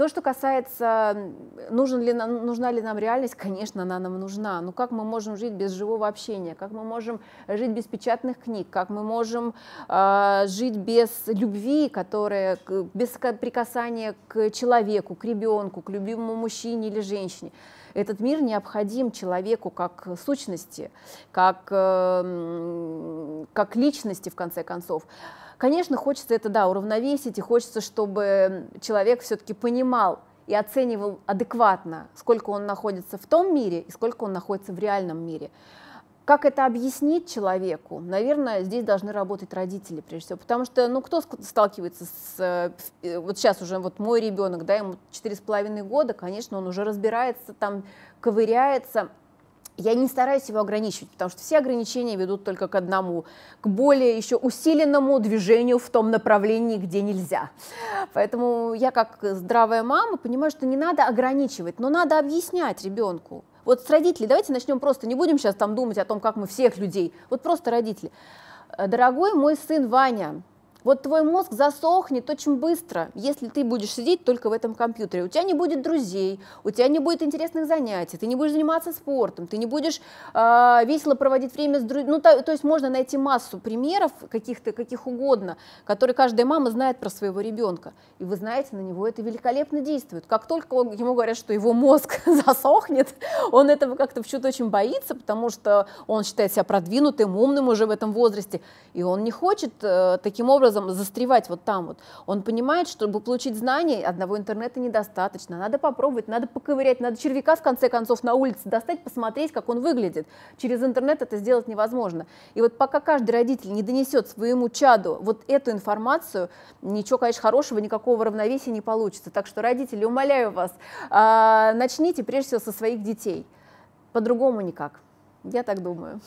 То, что касается, нужен ли нам, нужна ли нам реальность, конечно, она нам нужна. Но ну как мы можем жить без живого общения? Как мы можем жить без печатных книг? Как мы можем э, жить без любви, которая, без прикасания к человеку, к ребенку, к любимому мужчине или женщине? Этот мир необходим человеку как сущности, как, эм, как личности, в конце концов. Конечно, хочется это, да, уравновесить, и хочется, чтобы человек все-таки понимал и оценивал адекватно, сколько он находится в том мире и сколько он находится в реальном мире как это объяснить человеку? Наверное, здесь должны работать родители, прежде всего, потому что, ну, кто сталкивается с... Э, э, вот сейчас уже вот мой ребенок, да, ему 4,5 года, конечно, он уже разбирается, там, ковыряется, я не стараюсь его ограничивать, потому что все ограничения ведут только к одному, к более еще усиленному движению в том направлении, где нельзя. Поэтому я как здравая мама понимаю, что не надо ограничивать, но надо объяснять ребенку, вот с родителей, давайте начнем просто, не будем сейчас там думать о том, как мы всех людей, вот просто родители. Э, дорогой мой сын Ваня, вот твой мозг засохнет очень быстро, если ты будешь сидеть только в этом компьютере. У тебя не будет друзей, у тебя не будет интересных занятий, ты не будешь заниматься спортом, ты не будешь э, весело проводить время с друзьями. Ну, то, то есть можно найти массу примеров каких-то, каких угодно, которые каждая мама знает про своего ребенка. И вы знаете, на него это великолепно действует. Как только он, ему говорят, что его мозг засохнет, он этого как-то в чудо очень боится, потому что он считает себя продвинутым, умным уже в этом возрасте, и он не хочет э, таким образом образом застревать вот там вот. Он понимает, чтобы получить знания, одного интернета недостаточно. Надо попробовать, надо поковырять, надо червяка в конце концов на улице достать, посмотреть, как он выглядит. Через интернет это сделать невозможно. И вот пока каждый родитель не донесет своему чаду вот эту информацию, ничего, конечно, хорошего, никакого равновесия не получится. Так что, родители, умоляю вас, а, начните прежде всего со своих детей. По-другому никак. Я так думаю.